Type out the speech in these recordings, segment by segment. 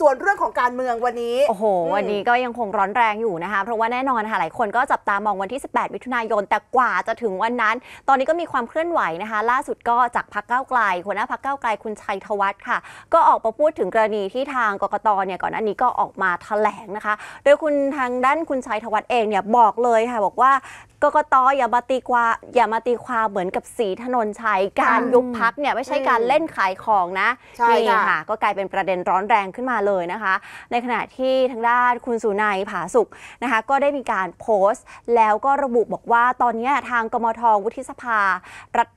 ส่วนเรื่องของการเมืองวันนี้โอ้โหวันนี้ก็ยังคงร้อนแรงอยู่นะคะ เพราะว่าแน่นอนค่ะหลายคนก็จับตามองวันที่ 18มิถุนายนแต่กว่าจะถึงวันนั้น ตอนนี้ก็มีความเคลื่อนไหวนะคะ ล่าสุดก็จากพักเก้าไกลหัวหน้าพักเก้าไกลคุณชัยธวัฒน์ค่ะ ก็ออกมาพูดถึงกรณีที่ทางกกตเนี่ยก่อนหน้านี้ก็ออกมาแถลงนะคะ โดยคุณทางด้านคุณชัยธวัฒน์เองเนี่ยบอกเลยค่ะ บอกว่ากกตอย่ามาตีความอย่ามาตีความเหมือนกับสีถนนชัยการยุบพักเนี่ย ไม่ใช่การเล่นขายของนะใช่ค่ะก็กลายเป็นประเด็นร้อนแรงขึ้นมาเลยนะคะ ในขณะที่ทางด้านคุณสุนัยผาสุกนะคะ ก็ได้มีการโพสต์แล้วก็ระบุบอกว่าตอนนี้ทางกมทวุฒิสภารัฐ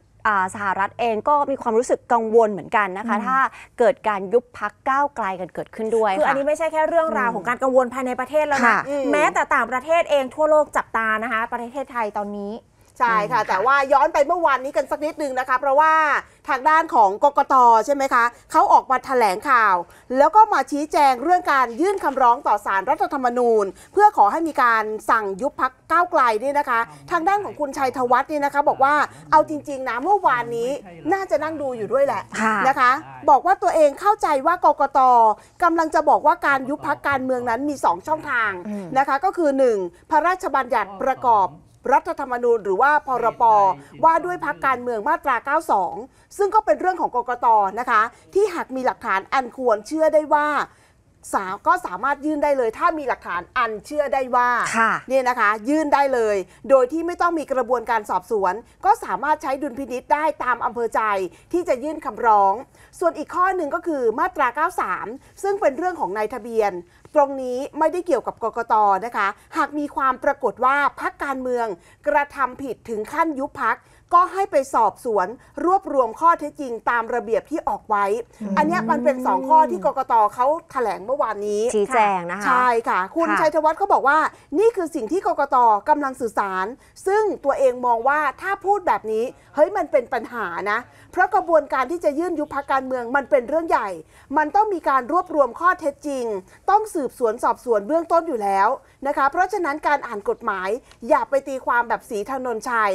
สหรัฐเองก็มีความรู้สึกกังวลเหมือนกันนะคะ ถ้าเกิดการยุบพักก้าวไกลกันเกิดขึ้นด้วยคืออันนี้ไม่ใช่แค่เรื่องราวของการกังวลภายในประเทศแล้วนะแม้แต่ต่างประเทศเองทั่วโลกจับตานะคะประเทศไทยตอนนี้ใช่ค่ะแต่ว่าย้อนไปเมื่อวานนี้กันสักนิดนึงนะคะเพราะว่าทางด้านของกกตใช่ไหมคะเขาออกมาแถลงข่าว แล้วก็มาชี้แจงเรื่องการยื่นคำร้องต่อสารรัฐธรรมนูญ เพื่อขอให้มีการสั่งยุบพักก้าวไกลนี่นะคะ ทางด้านของคุณชัยธวัฒน์นี่นะคะ บอกว่าเอาจริงๆนะเมื่อวานนี้น่าจะนั่งดูอยู่ด้วยแหละนะคะ บอกว่าตัวเองเข้าใจว่ากกตกำลังจะบอกว่าการยุบพักการเมืองนั้นมี 2 ช่องทางนะคะก็คือ1พระราชบัญญัติประกอบรัฐธรรมนูญหรือว่าพรปว่าด้วยพักการเมืองมาตรา 92 ซึ่งก็เป็นเรื่องของกกตนะคะ ที่หากมีหลักฐานอันควรเชื่อได้ว่าสาก็สามารถยื่นได้เลยถ้ามีหลักฐานอันเชื่อได้ว่าเนี่ยนะคะ ยื่นได้เลย โดยที่ไม่ต้องมีกระบวนการสอบสวน ก็สามารถใช้ดุลพินิษได้ตามอำเภอใจที่จะยื่นคำร้อง ส่วนอีกข้อหนึ่งก็คือมาตรา 93 ซึ่งเป็นเรื่องของนายทะเบียนตรงนี้ไม่ได้เกี่ยวกับกกตนะคะ หากมีความปรากฏว่าพักการเมืองกระทำผิดถึงขั้นยุบพักก็ให้ไปสอบสวนรวบรวมข้อเท็จจริง ตามระเบียบที่ออกไว้ อันนี้มันเป็น 2 ข้อที่กกตเขาแถลงเมื่อวานนี้ชี้แจงนะคะใช่ค่ะ คุณคชัยธวัฒน์เขาบอกว่า นี่คือสิ่งที่กกตกำลังสื่อสาร ซึ่งตัวเองมองว่าถ้าพูดแบบนี้ เฮ้ยมันเป็นปัญหานะ เพราะกระบวนการที่จะยื่นยุบพักการเมืองมันเป็นเรื่องใหญ่ มันต้องมีการรวบรวมข้อเท็จจริง ต้องสืบสวนสอบสวนเบื้องต้นอยู่แล้วนะคะ เพราะฉะนั้นการอ่านกฎหมายอย่าไปตีความแบบสีธนนชัย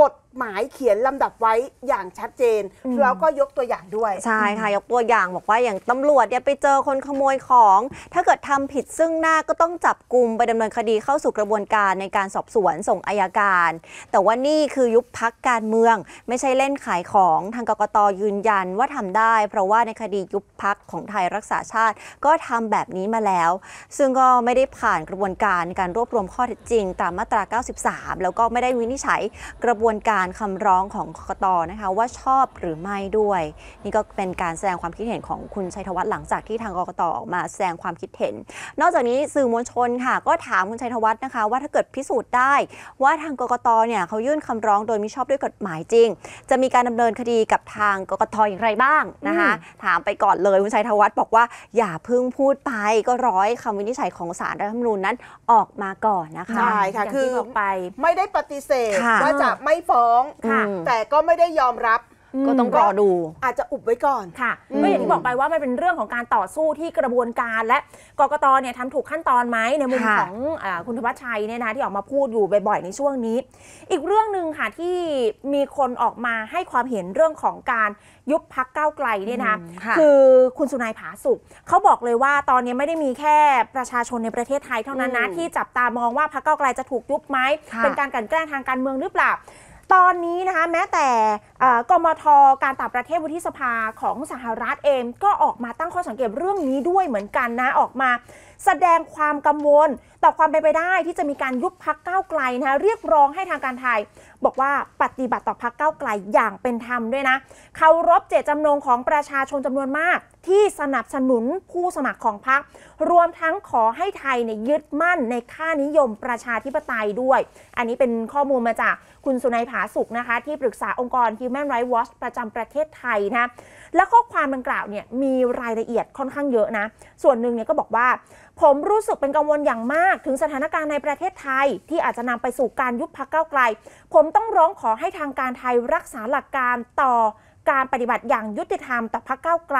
กฎหมายเขียนลำดับไว้อย่างชัดเจน แล้วก็ยกตัวอย่างด้วย ใช่ค่ะยกตัวอย่างบอกว่าอย่างตำรวจเนี่ยไปเจอคนขโมยของ ถ้าเกิดทำผิดซึ่งหน้าก็ต้องจับกลุ่มไปดำเนินคดีเข้าสู่กระบวนการในการสอบสวนส่งอายการ แต่ว่านี่คือยุบพักการเมือง ไม่ใช่เล่นขายของ ทางกกตยืนยันว่าทำได้ เพราะว่าในคดียุบพักของไทยรักษาชาติ ก็ทำแบบนี้มาแล้ว ซึ่งก็ไม่ได้ผ่านกระบวนการการรวบรวมข้อเท็จจริง ตามมาตรา 93 แล้วก็ไม่ได้วินิจฉัยกระบวนการคคำร้องของกตนะคะว่าชอบหรือไม่ด้วย นี่ก็เป็นการแสดงความคิดเห็นของคุณชัยธวัฒน์หลังจากที่ทางกกตออกมาแสดงความคิดเห็น นอกจากนี้สื่อมวลชนค่ะ ก็ถามคุณชัยธวัฒน์นะคะ ว่าถ้าเกิดพิสูจน์ได้ ว่าทางกกตเนี่ยเขายื่นคำร้องโดยมิชอบด้วยกฎหมายจริง จะมีการดำเนินคดีกับทางกกตอย่างไรบ้างนะคะถามไปก่อนเลยคุณชัยธวัฒน์บอกว่าอย่าเพิ่งพูดไปก็ร้อยคำวินิจฉัยของศาลรัฐธรรมนูญนั้น ออกมาก่อนนะคะใช่ค่ะคือไปไม่ได้ปฏิเสธว่าจะไม่ฟ้องค่ะแต่ก็ไม่ได้ยอมรับก็ต้องรอดูอาจจะอุบไว้ก่อนค่ะก็อย่างที่บอกไปว่ามันเป็นเรื่องของการต่อสู้ที่กระบวนการ และกกตเนี่ยทำถูกขั้นตอนไหมในมุมของอคุณธวัชชัยเนี่ยนะ ที่ออกมาพูดอยู่บ่อย ๆในช่วงนี้ อีกเรื่องหนึ่งค่ะ ที่มีคนออกมาให้ความเห็นเรื่องของการยุบพักก้าวไกลเนี่ยนะคือคุณสุนายผาสุขเขาบอกเลยว่าตอนนี้ไม่ได้มีแค่ประชาชนในประเทศไทยเท่านั้นนะที่จับตามองว่าพักก้าวไกลจะถูกยุบไหมเป็นการกลั่นแกล้งทางการเมืองหรือเปล่าตอนนี้นะคะ แม้แต่กมทการต่างประเทศวุฒิสภาของสหรัฐเองก็ออกมาตั้งข้อสังเกตเรื่องนี้ด้วยเหมือนกันนะ ออกมาแสดงความกังวลต่อความเป็นไปได้ ที่จะมีการยุบพักเก้าไกลนะคะเรียกร้องให้ทางการไทย บอกว่าปฏิบัติต่อพักเก้าไกลอย่างเป็นธรรมด้วยนะเคารพเจตจำนงของประชาชนจำนวนมากที่สนับสนุนผู้สมัครของพรรครวมทั้งขอให้ไทยเนี่ยยึดมั่นในค่านิยมประชาธิปไตยด้วย อันนี้เป็นข้อมูลมาจากคุณสุนัยผาสุกนะคะที่ปรึกษาองค์กร Human Rights Watch ประจำประเทศไทยนะและข้อความดังกล่าวเนี่ยมีรายละเอียดค่อนข้างเยอะนะส่วนหนึ่งเนี่ยก็บอกว่าผมรู้สึกเป็นกังวลอย่างมากถึงสถานการณ์ในประเทศไทย ที่อาจจะนำไปสู่การยุบพักเก้าไกล ผมต้องร้องขอให้ทางการไทยรักษาหลักการต่อการปฏิบัติอย่างยุติธรรมต่อพักเก้าไกล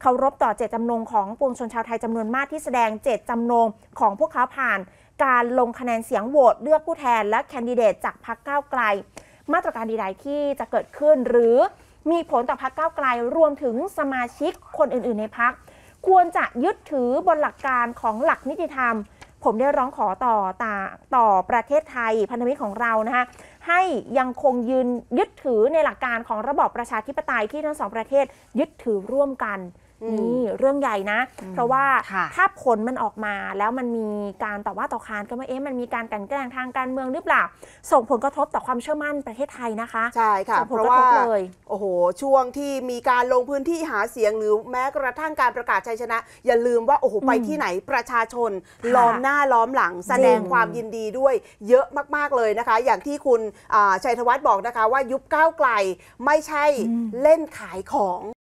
เคารพต่อเจตจำนงของปวงชนชาวไทย จำนวนมากที่แสดงเจตจำนงของพวกเขาผ่าน การลงคะแนนเสียงโหวตเลือกผู้แทนและแคนดิเดตจากพักเก้าไกล มาตรการใดๆที่จะเกิดขึ้นหรือ มีผลต่อพักเก้าไกลรวมถึงสมาชิกคนอื่นๆในพักควรจะยึดถือบนหลักการของหลักนิติธรรม ผมได้ร้องขอต่อต่อต่อประเทศไทยพันธมิตรของเรานะคะให้ยังคงยืนยึดถือในหลักการของระบอบประชาธิปไตยที่ทั้งสองประเทศยึดถือร่วมกันนี่เรื่องใหญ่นะ เพราะว่าถ้าผลมันออกมาแล้วมันมีการต่อว่าต่อค้านก็ไม่เอ๊ะมันมีการกันแกล้งทางการเมืองหรือเปล่าส่งผลกระทบต่อความเชื่อมั่นประเทศไทยนะคะใช่ค่ะเพราะว่าโอ้โหช่วงที่มีการลงพื้นที่หาเสียงหรือแม้กระทั่งการประกาศชัยชนะ อย่าลืมว่าโอ้โหไปที่ไหนประชาชนล้อมหน้าล้อมหลัง แสดงความยินดีด้วย เยอะมาก ๆเลยนะคะ อย่างที่คุณชัยธวัฒน์บอกนะคะ ว่ายุบก้าวไกลไม่ใช่เล่นขายของ